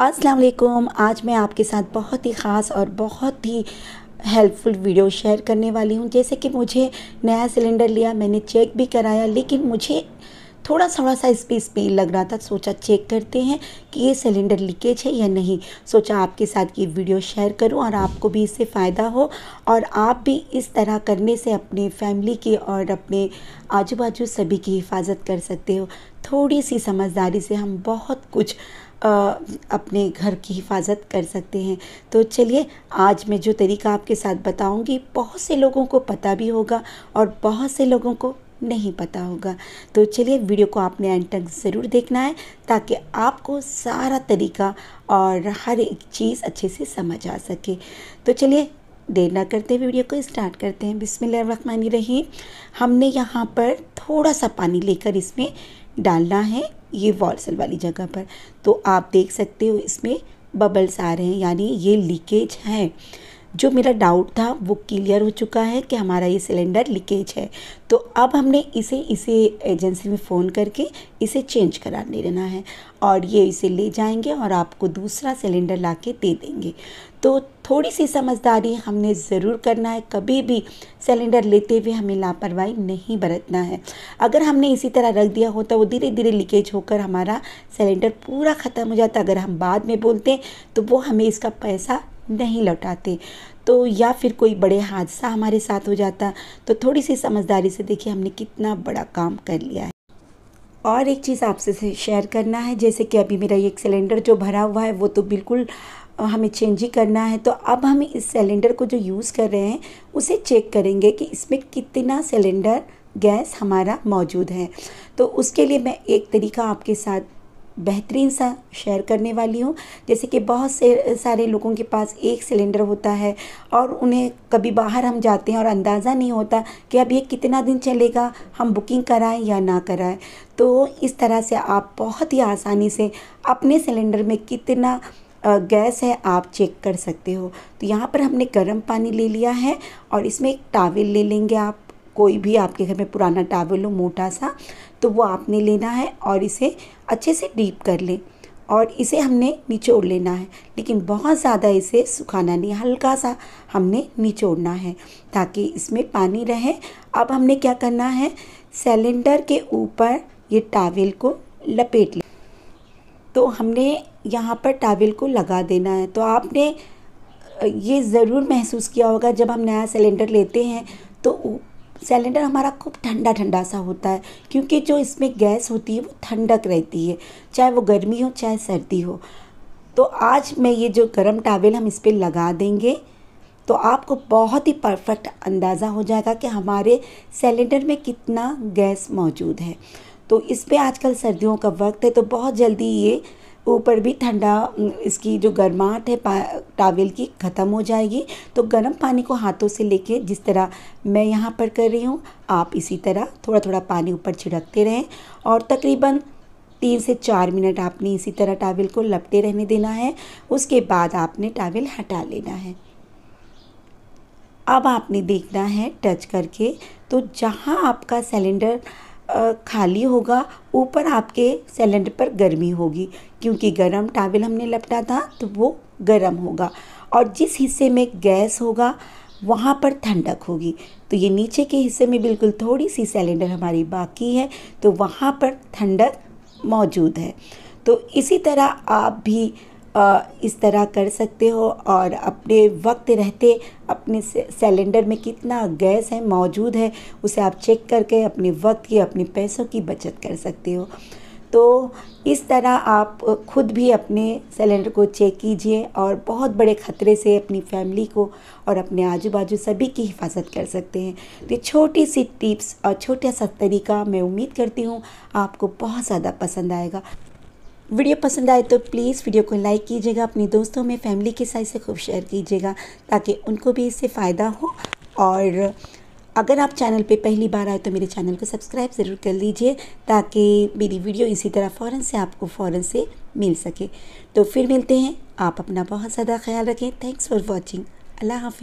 अस्सलाम वालेकुम आज मैं आपके साथ बहुत ही ख़ास और बहुत ही हेल्पफुल वीडियो शेयर करने वाली हूँ जैसे कि मुझे नया सिलेंडर लिया मैंने चेक भी कराया लेकिन मुझे थोड़ा थोड़ा सा इस पर लग रहा था सोचा चेक करते हैं कि ये सिलेंडर लीकेज है या नहीं सोचा आपके साथ ये वीडियो शेयर करूं और आपको भी इससे फ़ायदा हो और आप भी इस तरह करने से अपने फैमिली की और अपने आजू बाजू सभी की हिफाजत कर सकते हो थोड़ी सी समझदारी से हम बहुत कुछ अपने घर की हिफाजत कर सकते हैं तो चलिए आज मैं जो तरीका आपके साथ बताऊंगी बहुत से लोगों को पता भी होगा और बहुत से लोगों को नहीं पता होगा तो चलिए वीडियो को आपने एंड तक ज़रूर देखना है ताकि आपको सारा तरीका और हर एक चीज़ अच्छे से समझ आ सके तो चलिए देर ना करते हुए वीडियो को स्टार्ट करते हैं बिसमिल्ल रहीम हमने यहाँ पर थोड़ा सा पानी लेकर इसमें डालना है ये वॉल्सल वाली जगह पर तो आप देख सकते हो इसमें बबल्स आ रहे हैं यानी ये लीकेज है जो मेरा डाउट था वो क्लियर हो चुका है कि हमारा ये सिलेंडर लीकेज है तो अब हमने इसे इसे एजेंसी में फ़ोन करके इसे चेंज करा लेना है और ये इसे ले जाएंगे और आपको दूसरा सिलेंडर ला के दे देंगे तो थोड़ी सी समझदारी हमने ज़रूर करना है कभी भी सिलेंडर लेते हुए हमें लापरवाही नहीं बरतना है अगर हमने इसी तरह रख दिया होता वो धीरे धीरे लीकेज होकर हमारा सिलेंडर पूरा ख़त्म हो जाता अगर हम बाद में बोलते तो वो हमें इसका पैसा नहीं लौटाते तो या फिर कोई बड़े हादसा हमारे साथ हो जाता तो थोड़ी सी समझदारी से देखिए हमने कितना बड़ा काम कर लिया है और एक चीज़ आपसे शेयर करना है जैसे कि अभी मेरा ये एक सिलेंडर जो भरा हुआ है वो तो बिल्कुल हमें चेंज ही करना है तो अब हम इस सिलेंडर को जो यूज़ कर रहे हैं उसे चेक करेंगे कि इसमें कितना सिलेंडर गैस हमारा मौजूद है तो उसके लिए मैं एक तरीका आपके साथ बेहतरीन सा शेयर करने वाली हूँ जैसे कि बहुत से सारे लोगों के पास एक सिलेंडर होता है और उन्हें कभी बाहर हम जाते हैं और अंदाज़ा नहीं होता कि अब ये कितना दिन चलेगा हम बुकिंग कराएं या ना कराएं तो इस तरह से आप बहुत ही आसानी से अपने सिलेंडर में कितना गैस है आप चेक कर सकते हो तो यहाँ पर हमने गर्म पानी ले लिया है और इसमें एक टावेल ले लेंगे आप कोई भी आपके घर में पुराना टावल हो मोटा सा तो वो आपने लेना है और इसे अच्छे से डीप कर लें और इसे हमने निचोड़ लेना है लेकिन बहुत ज़्यादा इसे सुखाना नहीं हल्का सा हमने निचोड़ना है ताकि इसमें पानी रहे अब हमने क्या करना है सिलेंडर के ऊपर ये टावेल को लपेट लें तो हमने यहाँ पर टावेल को लगा देना है तो आपने ये ज़रूर महसूस किया होगा जब हम नया सिलेंडर लेते हैं तो सिलेंडर हमारा खूब ठंडा ठंडा सा होता है क्योंकि जो इसमें गैस होती है वो ठंडक रहती है चाहे वो गर्मी हो चाहे सर्दी हो तो आज मैं ये जो गर्म टावेल हम इस पर लगा देंगे तो आपको बहुत ही परफेक्ट अंदाज़ा हो जाएगा कि हमारे सिलेंडर में कितना गैस मौजूद है तो इस पर आजकल सर्दियों का वक्त है तो बहुत जल्दी ये ऊपर भी ठंडा इसकी जो गर्माहट है टावेल की ख़त्म हो जाएगी तो गर्म पानी को हाथों से लेके जिस तरह मैं यहाँ पर कर रही हूँ आप इसी तरह थोड़ा थोड़ा पानी ऊपर छिड़कते रहें और तकरीबन तीन से चार मिनट आपने इसी तरह टावेल को लपटे रहने देना है उसके बाद आपने टावेल हटा लेना है अब आपने देखना है टच करके तो जहाँ आपका सिलेंडर खाली होगा ऊपर आपके सिलेंडर पर गर्मी होगी क्योंकि गर्म टावल हमने लपटा था तो वो गर्म होगा और जिस हिस्से में गैस होगा वहाँ पर ठंडक होगी तो ये नीचे के हिस्से में बिल्कुल थोड़ी सी सिलेंडर हमारी बाकी है तो वहाँ पर ठंडक मौजूद है तो इसी तरह आप भी इस तरह कर सकते हो और अपने वक्त रहते अपने सिलेंडर में कितना गैस है मौजूद है उसे आप चेक करके अपने वक्त की अपने पैसों की बचत कर सकते हो तो इस तरह आप खुद भी अपने सिलेंडर को चेक कीजिए और बहुत बड़े ख़तरे से अपनी फैमिली को और अपने आजू बाजू सभी की हिफाजत कर सकते हैं तो ये छोटी सी टिप्स और छोटा सा तरीका मैं उम्मीद करती हूँ आपको बहुत ज़्यादा पसंद आएगा वीडियो पसंद आए तो प्लीज़ वीडियो को लाइक कीजिएगा अपने दोस्तों में फैमिली के साथ इसे खूब शेयर कीजिएगा ताकि उनको भी इससे फ़ायदा हो और अगर आप चैनल पे पहली बार आए तो मेरे चैनल को सब्सक्राइब ज़रूर कर लीजिए ताकि मेरी वीडियो इसी तरह फ़ौर से आपको फ़ौर से मिल सके तो फिर मिलते हैं आप अपना बहुत ज़्यादा ख्याल रखें थैंक्स फॉर वॉचिंग अल्लाह हाफि